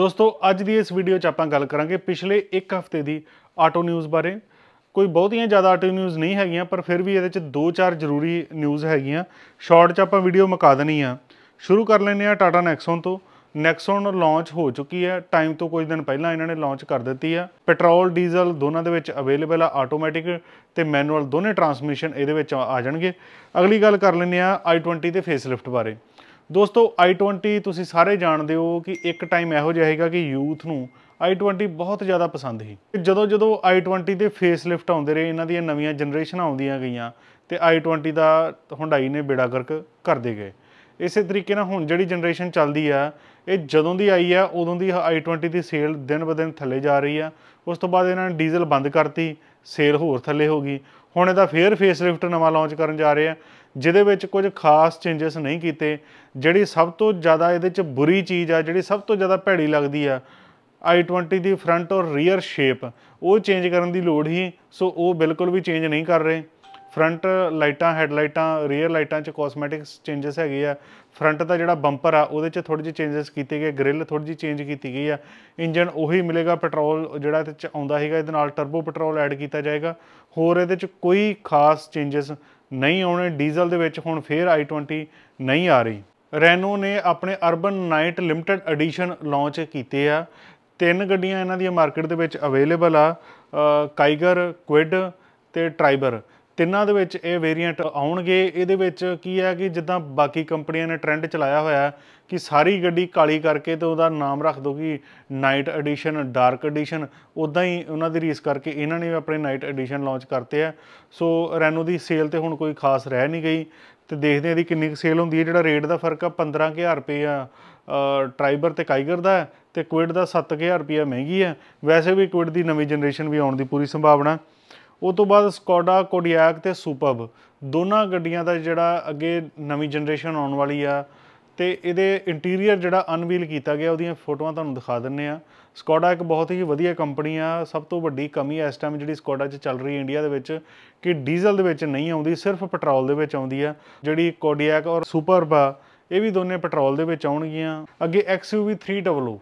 ਦੋਸਤੋ ਅੱਜ ਦੀ ਇਸ ਵੀਡੀਓ 'ਚ ਆਪਾਂ ਗੱਲ ਕਰਾਂਗੇ ਪਿਛਲੇ 1 ਹਫ਼ਤੇ ਦੀ ਆਟੋ ਨਿਊਜ਼ ਬਾਰੇ ਕੋਈ ਬਹੁਤੀਆਂ ਜ਼ਿਆਦਾ ਆਟੋ ਨਿਊਜ਼ ਨਹੀਂ ਹੈਗੀਆਂ ਪਰ ਫਿਰ ਵੀ ਇਹਦੇ 'ਚ ਦੋ ਚਾਰ ਜ਼ਰੂਰੀ ਨਿਊਜ਼ ਹੈਗੀਆਂ ਸ਼ਾਰਟ 'ਚ ਆਪਾਂ ਵੀਡੀਓ ਮੁਕਾ ਦੇਣੀ ਆ ਸ਼ੁਰੂ ਕਰ ਲੈਨੇ ਆ ਟਾਟਾ ਨੈਕਸਨ ਤੋਂ ਨੈਕਸਨ ਲਾਂਚ ਹੋ ਚੁੱਕੀ ਹੈ ਟਾਈਮ ਤੋਂ ਕੁਝ ਦਿਨ ਪਹਿਲਾਂ ਇਹਨਾਂ ਨੇ ਲਾਂਚ ਕਰ ਦਿੱਤੀ ਆ ਪੈਟਰੋਲ ਡੀਜ਼ਲ ਦੋਨਾਂ ਦੇ ਵਿੱਚ ਅਵੇਲੇਬਲ ਆ ਆਟੋਮੈਟਿਕ ਤੇ ਮੈਨੂਅਲ ਦੋਨੇ ਟਰਾਂਸਮਿਸ਼ਨ ਇਹਦੇ ਵਿੱਚ ਆ ਜਾਣਗੇ ਅਗਲੀ ਗੱਲ ਕਰ ਲੈਨੇ ਆ i20 ਤੇ ਫੇਸ ਲਿਫਟ ਬਾਰੇ ਦੋਸਤੋ i20 ਤੁਸੀਂ ਸਾਰੇ ਜਾਣਦੇ ਹੋ ਕਿ ਇੱਕ ਟਾਈਮ ਇਹੋ ਜਿਹਾ ਹੈਗਾ ਕਿ ਯੂਥ ਨੂੰ i20 ਬਹੁਤ ਜ਼ਿਆਦਾ ਪਸੰਦ ਸੀ ਜਦੋਂ ਜਦੋਂ i20 ਦੇ ਫੇਸ ਲਿਫਟ ਆਉਂਦੇ ਰਹੇ ਇਹਨਾਂ ਦੀਆਂ ਨਵੀਆਂ ਜਨਰੇਸ਼ਨਾਂ ਆਉਂਦੀਆਂ ਗਈਆਂ ਤੇ i20 ਦਾ ਹੁੰਡਾਈ ਨੇ ਬੇੜਾ ਗਰਕ ਕਰਦੇ ਗਏ ਇਸੇ ਤਰੀਕੇ ਨਾਲ ਹੁਣ ਜਿਹੜੀ ਜਨਰੇਸ਼ਨ ਚੱਲਦੀ ਆ ਇਹ ਜਦੋਂ ਦੀ ਆਈ ਆ ਉਦੋਂ ਦੀ i20 ਦੀ ਸੇਲ ਦਿਨ ਬਦਨ ਥੱਲੇ ਜਾ ਰਹੀ ਆ ਉਸ ਤੋਂ ਬਾਅਦ ਇਹਨਾਂ ਨੇ ਡੀਜ਼ਲ ਬੰਦ ਕਰਤੀ ਸੇਲ ਹੋਰ ਥੱਲੇ ਹੋ ਗਈ ਹੁਣ ਇਹਦਾ ਫੇਰ ਫੇਸ ਲਿਫਟ ਨਵਾਂ ਲਾਂਚ ਕਰਨ ਜਾ ਰਹੇ ਆ ਜਿਹਦੇ ਵਿੱਚ ਕੁਝ ਖਾਸ ਚੇਂਜਸ ਨਹੀਂ ਕੀਤੇ ਜਿਹੜੀ ਸਭ ਤੋਂ ਜ਼ਿਆਦਾ ਇਹਦੇ 'ਚ ਬੁਰੀ ਚੀਜ਼ ਆ ਜਿਹੜੀ ਸਭ ਤੋਂ ਜ਼ਿਆਦਾ ਭੈੜੀ ਲੱਗਦੀ ਆ i20 ਦੀ ਫਰੰਟ ਔਰ ਰੀਅਰ ਸ਼ੇਪ ਉਹ ਚੇਂਜ ਕਰਨ ਦੀ ਲੋੜ ਹੀ ਸੋ ਉਹ ਬਿਲਕੁਲ ਵੀ ਚੇਂਜ ਨਹੀਂ ਕਰ ਰਹੇ ਫਰੰਟ ਲਾਈਟਾਂ ਹੈਡਲਾਈਟਾਂ ਰੀਅਰ ਲਾਈਟਾਂ 'ਚ ਕਾਸਮੈਟਿਕਸ ਚੇਂਜਸ ਹੈਗੇ ਆ ਫਰੰਟ ਦਾ ਜਿਹੜਾ ਬੰਪਰ ਆ ਉਹਦੇ 'ਚ ਥੋੜੀ ਜਿਹੀ ਚੇਂਜਸ ਕੀਤੇ ਗਏ ਗ੍ਰਿਲ ਥੋੜੀ ਜਿਹੀ ਚੇਂਜ ਕੀਤੀ ਗਈ ਆ ਇੰਜਨ ਉਹੀ ਮਿਲੇਗਾ ਪੈਟਰੋਲ ਜਿਹੜਾ ਇਹਦੇ 'ਚ ਆਉਂਦਾ ਹੈਗਾ ਇਹਦੇ ਨਾਲ ਟਰਬੋ ਪੈਟਰੋਲ ਐਡ ਕੀਤਾ ਜਾਏਗਾ ਹੋਰ ਇਹਦੇ 'ਚ ਕੋਈ ਖਾਸ ਚੇਂਜਸ ਨਹੀਂ ਆਉਣੇ ਡੀਜ਼ਲ ਦੇ ਵਿੱਚ ਹੁਣ ਫੇਰ i20 ਨਹੀਂ ਆ ਰਹੀ ਰੈਨੋ ਨੇ ਆਪਣੇ urban night limited edition launch ਕੀਤੇ ਆ ਤਿੰਨ ਗੱਡੀਆਂ ਇਹਨਾਂ ਦੀਆਂ ਮਾਰਕੀਟ ਦੇ ਵਿੱਚ ਅਵੇਲੇਬਲ ਆ ਕਾਈਗਰ ਕੁਇਡ ਤੇ ਟ੍ਰਾਈਬਰ ਤਿੰਨਾਂ ਦੇ ਵਿੱਚ ਇਹ ਵੇਰੀਐਂਟ ਆਉਣਗੇ ਇਹਦੇ ਵਿੱਚ ਕੀ ਹੈ ਕਿ ਜਿੱਦਾਂ ਬਾਕੀ ਕੰਪਨੀਆਂ ਨੇ ਟ੍ਰੈਂਡ ਚਲਾਇਆ ਹੋਇਆ ਕਿ ਸਾਰੀ ਗੱਡੀ ਕਾਲੀ ਕਰਕੇ ਤੇ ਉਹਦਾ ਨਾਮ ਰੱਖ ਦੋ ਕਿ ਨਾਈਟ ਐਡੀਸ਼ਨ ਡਾਰਕ ਐਡੀਸ਼ਨ ਉਦਾਂ ਹੀ ਉਹਨਾਂ ਦੀ ਰੀਸ ਕਰਕੇ ਇਹਨਾਂ ਨੇ ਆਪਣੇ ਨਾਈਟ ਐਡੀਸ਼ਨ ਲਾਂਚ ਕਰਤੇ ਆ ਸੋ ਰੈਨੋ ਦੀ ਸੇਲ ਤੇ ਹੁਣ ਕੋਈ ਖਾਸ ਰਹਿ ਨਹੀਂ ਗਈ ਤੇ ਦੇਖਦੇ ਆ ਇਹਦੀ ਕਿੰਨੀ ਸੇਲ ਹੁੰਦੀ ਹੈ ਜਿਹੜਾ ਰੇਟ ਦਾ ਫਰਕ ਆ 15000 ਰੁਪਏ ਆ ਟ੍ਰਾਈਬਰ ਤੇ ਕਾਈਗਰ ਦਾ ਤੇ ਕੁਇਡ ਦਾ 7000 ਰੁਪਏ ਮਹਿੰਗੀ ਹੈ ਵੈਸੇ ਵੀ ਕੁਇਡ ਦੀ ਨਵੀਂ ਜਨਰੇਸ਼ਨ ਵੀ ਆਉਣ ਦੀ ਪੂਰੀ ਸੰਭਾਵਨਾ ਉਹ ਤੋਂ ਬਾਅਦ ਸਕੋਡਾ ਕੋਡੀਆਕ ਤੇ ਸੁਪਰਬ ਦੋਨਾਂ ਗੱਡੀਆਂ ਦਾ ਜਿਹੜਾ ਅੱਗੇ ਨਵੀਂ ਜਨਰੇਸ਼ਨ ਆਉਣ ਵਾਲੀ ਆ ਤੇ ਇਹਦੇ ਇੰਟੀਰੀਅਰ ਜਿਹੜਾ ਅਨਵੀਲ ਕੀਤਾ ਗਿਆ ਉਹਦੀਆਂ ਫੋਟੋਆਂ ਤੁਹਾਨੂੰ ਦਿਖਾ ਦਿੰਨੇ ਆ ਸਕੋਡਾ ਇੱਕ ਬਹੁਤ ਹੀ ਵਧੀਆ ਕੰਪਨੀ ਆ ਸਭ ਤੋਂ ਵੱਡੀ ਕਮੀ ਇਸ ਟਾਈਮ ਜਿਹੜੀ ਸਕੋਡਾ 'ਚ ਚੱਲ ਰਹੀ ਇੰਡੀਆ ਦੇ ਵਿੱਚ ਕਿ ਡੀਜ਼ਲ ਦੇ ਵਿੱਚ ਨਹੀਂ ਆਉਂਦੀ ਸਿਰਫ ਪੈਟਰੋਲ ਦੇ ਵਿੱਚ ਆਉਂਦੀ ਆ ਜਿਹੜੀ ਕੋਡੀਆਕ ਔਰ ਸੁਪਰਬ ਆ ਇਹ ਵੀ ਦੋਨੇ ਪੈਟਰੋਲ ਦੇ ਵਿੱਚ ਆਉਣਗੀਆਂ ਅੱਗੇ XUV 300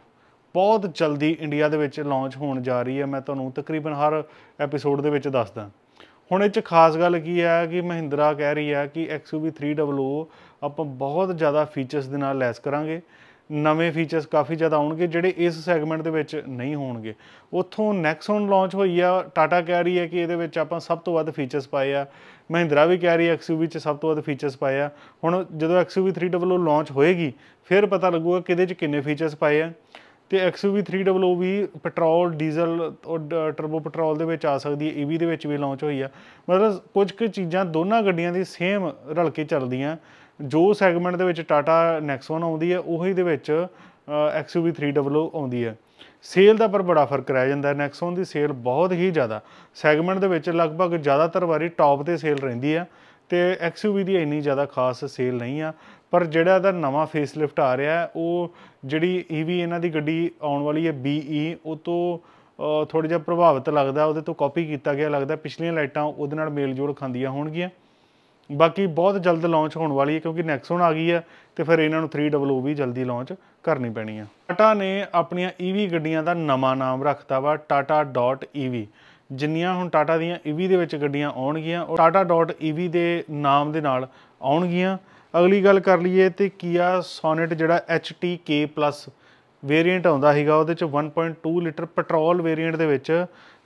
ਬਹੁਤ ਜਲਦੀ ਇੰਡੀਆ ਦੇ ਵਿੱਚ ਲਾਂਚ ਹੋਣ ਜਾ ਰਹੀ ਹੈ ਮੈਂ ਤੁਹਾਨੂੰ ਤਕਰੀਬਨ ਹਰ ਐਪੀਸੋਡ ਦੇ ਵਿੱਚ ਦੱਸਦਾ ਹੁਣ ਇਹ ਚ ਖਾਸ ਗੱਲ ਕੀ ਹੈ ਕਿ ਮਹਿੰਦਰਾ ਕਹਿ ਰਹੀ ਹੈ ਕਿ XUV 300 ਆਪਾਂ ਬਹੁਤ ਜ਼ਿਆਦਾ ਫੀਚਰਸ ਦੇ ਨਾਲ ਲੈਸ ਕਰਾਂਗੇ ਨਵੇਂ ਫੀਚਰਸ ਕਾਫੀ ਜ਼ਿਆਦਾ ਆਉਣਗੇ ਜਿਹੜੇ ਇਸ ਸੈਗਮੈਂਟ ਦੇ ਵਿੱਚ ਨਹੀਂ ਹੋਣਗੇ ਉੱਥੋਂ ਨੈਕਸਨ ਲਾਂਚ ਹੋਈ ਆ ਟਾਟਾ ਕਹਿ ਰਹੀ ਹੈ ਕਿ ਇਹਦੇ ਵਿੱਚ ਆਪਾਂ ਸਭ ਤੋਂ ਵੱਧ ਫੀਚਰਸ ਪਾਏ ਆ ਮਹਿੰਦਰਾ ਵੀ ਕਹਿ ਰਹੀ ਹੈ XUV 'ਚ ਸਭ ਤੋਂ ਵੱਧ ਫੀਚਰਸ ਪਾਏ ਆ ਹੁਣ ਜਦੋਂ XUV 300 ਲਾਂਚ ਹੋਏਗੀ ਫਿਰ ਪਤਾ ਲੱਗੂਗਾ ਕਿਹਦੇ 'ਚ ਕਿੰਨੇ ਫੀਚਰਸ ਪਾਏ ਆ ਤੇ XUV 300 ਵੀ ਪੈਟਰੋਲ ਡੀਜ਼ਲ ਔਰ ਟਰਬੋ ਪੈਟਰੋਲ ਦੇ ਵਿੱਚ ਆ ਸਕਦੀ ਹੈ EV ਦੇ ਵਿੱਚ ਵੀ ਲਾਂਚ ਹੋਈ ਆ ਮਤਲਬ ਕੁਝ ਕੁ ਚੀਜ਼ਾਂ ਦੋਨਾਂ ਗੱਡੀਆਂ ਦੀ ਸੇਮ ਰਲ ਕੇ ਚੱਲਦੀਆਂ ਜੋ ਸੈਗਮੈਂਟ ਦੇ ਵਿੱਚ ਟਾਟਾ ਨੈਕਸਨ ਆਉਂਦੀ ਹੈ ਉਹੀ ਦੇ ਵਿੱਚ XUV 300 ਆਉਂਦੀ ਹੈ ਸੇਲ ਦਾ ਪਰ ਬੜਾ ਫਰਕ ਰਹਿ ਜਾਂਦਾ ਨੈਕਸਨ ਦੀ ਸੇਲ ਬਹੁਤ ਹੀ ਜ਼ਿਆਦਾ ਸੈਗਮੈਂਟ ਦੇ ਵਿੱਚ ਲਗਭਗ ਜ਼ਿਆਦਾਤਰ ਵਾਰੀ ਟੌਪ ਤੇ ਸੇਲ ਰਹਿੰਦੀ ਆ ਤੇ XUV ਦੀ ਇੰਨੀ ਜ਼ਿਆਦਾ ਖਾਸ ਸੇਲ ਨਹੀਂ ਆ ਪਰ ਜਿਹੜਾ ਇਹਦਾ ਨਵਾਂ ਫੇਸ ਲਿਫਟ ਆ ਰਿਹਾ ਉਹ ਜਿਹੜੀ EV ਇਹਨਾਂ ਦੀ ਗੱਡੀ ਆਉਣ ਵਾਲੀ ਹੈ BE ਉਹ ਤੋਂ ਥੋੜਾ ਜਿਹਾ ਪ੍ਰਭਾਵਿਤ ਲੱਗਦਾ ਉਹਦੇ ਤੋਂ ਕਾਪੀ ਕੀਤਾ ਗਿਆ ਲੱਗਦਾ ਪਿਛਲੀਆਂ ਲਾਈਟਾਂ ਉਹਦੇ ਨਾਲ ਮੇਲ ਜੋੜ ਖਾਂਦੀਆਂ ਹੋਣਗੀਆਂ ਬਾਕੀ ਬਹੁਤ ਜਲਦ ਲਾਂਚ ਹੋਣ ਵਾਲੀ ਹੈ ਕਿਉਂਕਿ ਨੈਕਸਨ ਆ ਗਈ ਹੈ ਤੇ ਫਿਰ ਇਹਨਾਂ ਨੂੰ 3W ਵੀ ਜਲਦੀ ਲਾਂਚ ਕਰਨੀ ਪੈਣੀ ਹੈ ਟਾਟਾ ਨੇ ਆਪਣੀਆਂ EV ਗੱਡੀਆਂ ਦਾ ਨਵਾਂ ਨਾਮ ਰੱਖਤਾ ਵਾ tata.ev ਜਿੰਨੀਆਂ ਹੁਣ ਟਾਟਾ ਦੀਆਂ EV ਦੇ ਵਿੱਚ ਗੱਡੀਆਂ ਆਉਣਗੀਆਂ ਉਹ tata.ev ਦੇ ਨਾਮ ਦੇ ਨਾਲ ਆਉਣਗੀਆਂ ਅਗਲੀ ਗੱਲ ਕਰ ਲਈਏ ਤੇ ਕੀਆ ਸੋਨਟ ਜਿਹੜਾ HTK+ ਵੇਰੀਐਂਟ ਆਉਂਦਾ ਹੈਗਾ ਉਹਦੇ ਚ 1.2 ਲੀਟਰ ਪੈਟਰੋਲ ਵੇਰੀਐਂਟ ਦੇ ਵਿੱਚ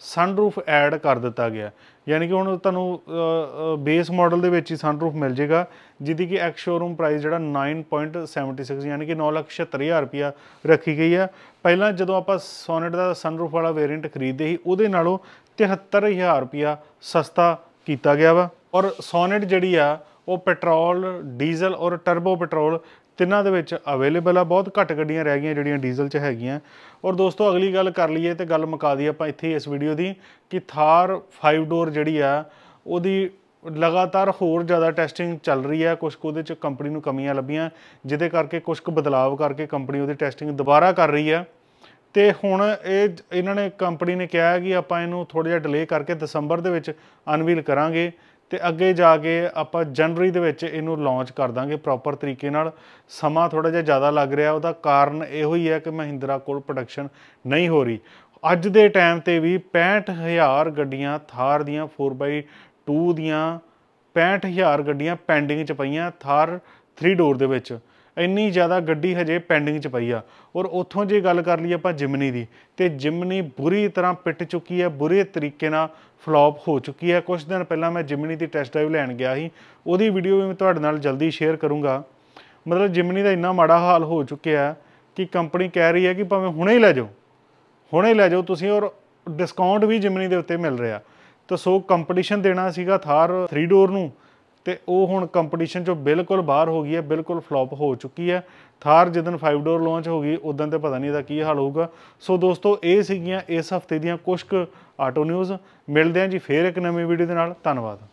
ਸਨਰੂਫ ਐਡ ਕਰ ਦਿੱਤਾ ਗਿਆ ਯਾਨੀ ਕਿ ਹੁਣ ਤੁਹਾਨੂੰ ਬੇਸ ਮਾਡਲ ਦੇ ਵਿੱਚ ਹੀ ਸਨਰੂਫ ਮਿਲ ਜੇਗਾ ਜਿਹਦੀ ਕਿ ਐਕਸ ਸ਼ੋਰੂਮ ਪ੍ਰਾਈਸ ਜਿਹੜਾ 9.76 ਯਾਨੀ ਕਿ 976000 ਰੁਪਿਆ ਰੱਖੀ ਗਈ ਆ ਪਹਿਲਾਂ ਜਦੋਂ ਆਪਾਂ ਸੋਨਟ ਦਾ ਸਨਰੂਫ ਵਾਲਾ ਵੇਰੀਐਂਟ ਖਰੀਦਦੇ ਸੀ ਉਹਦੇ ਨਾਲੋਂ 73000 ਰੁਪਿਆ ਸਸਤਾ ਕੀਤਾ ਗਿਆ ਵਾ ਔਰ ਸੋਨਟ ਜਿਹੜੀ ਆ ਉਹ ਪੈਟਰੋਲ ਡੀਜ਼ਲ ਔਰ ਟਰਬੋ ਪੈਟਰੋਲ ਤਿੰਨਾਂ ਦੇ ਵਿੱਚ ਅਵੇਲੇਬਲ ਆ ਬਹੁਤ ਘੱਟ ਗੱਡੀਆਂ ਰਹਿ ਗਈਆਂ ਜਿਹੜੀਆਂ ਡੀਜ਼ਲ 'ਚ ਹੈਗੀਆਂ ਔਰ ਦੋਸਤੋ ਅਗਲੀ ਗੱਲ ਕਰ ਲਈਏ ਤੇ ਗੱਲ ਮੁਕਾ ਦਈਏ ਆਪਾਂ ਇੱਥੇ ਇਸ ਵੀਡੀਓ ਦੀ ਕਿ ਥਾਰ 5 ਡੋਰ ਜਿਹੜੀ ਆ ਉਹਦੀ ਲਗਾਤਾਰ ਹੋਰ ਜ਼ਿਆਦਾ ਟੈਸਟਿੰਗ ਚੱਲ ਰਹੀ ਹੈ ਕੁਝ ਕੁ ਉਹਦੇ 'ਚ ਕੰਪਨੀ ਨੂੰ ਕਮੀਆਂ ਲੱਭੀਆਂ ਜਿਹਦੇ ਕਰਕੇ ਕੁਝ ਕੁ ਬਦਲਾਅ ਕਰਕੇ ਕੰਪਨੀ ਉਹਦੀ ਟੈਸਟਿੰਗ ਦੁਬਾਰਾ ਕਰ ਰਹੀ ਹੈ ਤੇ ਹੁਣ ਇਹ ਇਹਨਾਂ ਨੇ ਕੰਪਨੀ ਨੇ ਕਿਹਾ ਕਿ ਆਪਾਂ ਇਹਨੂੰ ਥੋੜਾ ਜਿਹਾ ਡਿਲੇ ਕਰਕੇ ਦਸੰਬਰ ਦੇ ਵਿੱਚ ਅਨਵੀਲ ਕਰਾਂਗੇ ਤੇ ਅੱਗੇ ਜਾ ਕੇ ਆਪਾਂ ਜਨਵਰੀ ਦੇ ਵਿੱਚ ਇਹਨੂੰ ਲਾਂਚ ਕਰ ਦਾਂਗੇ ਪ੍ਰੋਪਰ ਤਰੀਕੇ ਨਾਲ ਸਮਾਂ ਥੋੜਾ ਜਿਹਾ ਜ਼ਿਆਦਾ ਲੱਗ ਰਿਹਾ ਉਹਦਾ ਕਾਰਨ ਇਹੋ ਹੀ ਹੈ ਕਿ ਮਹਿੰਦਰਾ ਕੋਲ ਪ੍ਰੋਡਕਸ਼ਨ ਨਹੀਂ ਹੋ ਰਹੀ ਅੱਜ ਦੇ ਟਾਈਮ ਤੇ ਵੀ 65000 ਗੱਡੀਆਂ ਥਾਰ ਦੀਆਂ 4x2 ਦੀਆਂ 65000 ਗੱਡੀਆਂ ਪੈਂਡਿੰਗ ਚ ਪਈਆਂ ਥਾਰ 3 ਡੋਰ ਦੇ ਵਿੱਚ ਇੰਨੀ ਜ਼ਿਆਦਾ ਗੱਡੀ ਹਜੇ ਪੈਂਡਿੰਗ 'ਚ ਪਈ ਆ ਔਰ ਉੱਥੋਂ ਜੇ ਗੱਲ ਕਰ ਲਈ ਆਪਾਂ ਜਿਮਨੀ ਦੀ ਤੇ ਜਿਮਨੀ ਬੁਰੀ ਤਰ੍ਹਾਂ ਪਿੱਟ ਚੁੱਕੀ ਹੈ ਬੁਰੇ ਤਰੀਕੇ ਨਾਲ ਫਲॉप ਹੋ ਚੁੱਕੀ ਹੈ ਕੁਝ ਦਿਨ ਪਹਿਲਾਂ ਮੈਂ ਜਿਮਨੀ ਦੀ ਟੈਸਟ ਡਰਾਈਵ ਲੈਣ ਗਿਆ ਸੀ ਉਹਦੀ ਵੀਡੀਓ ਵੀ ਮੈਂ ਤੁਹਾਡੇ ਨਾਲ ਜਲਦੀ ਸ਼ੇਅਰ ਕਰੂੰਗਾ ਮਤਲਬ ਜਿਮਨੀ ਦਾ ਇੰਨਾ ਮਾੜਾ ਹਾਲ ਹੋ ਚੁੱਕਿਆ ਕਿ ਕੰਪਨੀ ਕਹਿ ਰਹੀ ਹੈ ਕਿ ਭਾਵੇਂ ਹੁਣੇ ਹੀ ਲੈ ਜਾਓ ਹੁਣੇ ਲੈ ਜਾਓ ਤੁਸੀਂ ਔਰ ਡਿਸਕਾਊਂਟ ਵੀ ਜਿਮਨੀ ਦੇ ਉੱਤੇ ਮਿਲ ਰਿਹਾ ਤਾਂ ਸੋ ਕੰਪੀਟੀਸ਼ਨ ਦੇਣਾ ਸੀਗਾ ਥਾਰ 3 ਡੋਰ ਨੂੰ ਤੇ ਉਹ ਹੁਣ ਕੰਪੀਟੀਸ਼ਨ ਚੋਂ ਬਿਲਕੁਲ ਬਾਹਰ ਹੋ ਗਈ ਹੈ ਬਿਲਕੁਲ ਫਲॉप ਹੋ ਚੁੱਕੀ ਹੈ ਥਾਰ ਜਦੋਂ 5 ਡੋਰ ਲਾਂਚ ਹੋ ਗਈ ਉਦੋਂ ਤੇ ਪਤਾ ਨਹੀਂ ਇਹਦਾ ਕੀ ਹਾਲ ਹੋਊਗਾ ਸੋ ਦੋਸਤੋ ਇਹ ਸੀਗੀਆਂ ਇਸ ਹਫਤੇ ਦੀਆਂ ਕੁਝ ਆਟੋ ਨਿਊਜ਼ ਮਿਲਦੇ ਆਂ ਜੀ ਫੇਰ ਇੱਕ ਨਵੀਂ ਵੀਡੀਓ ਦੇ ਨਾਲ ਧੰਨਵਾਦ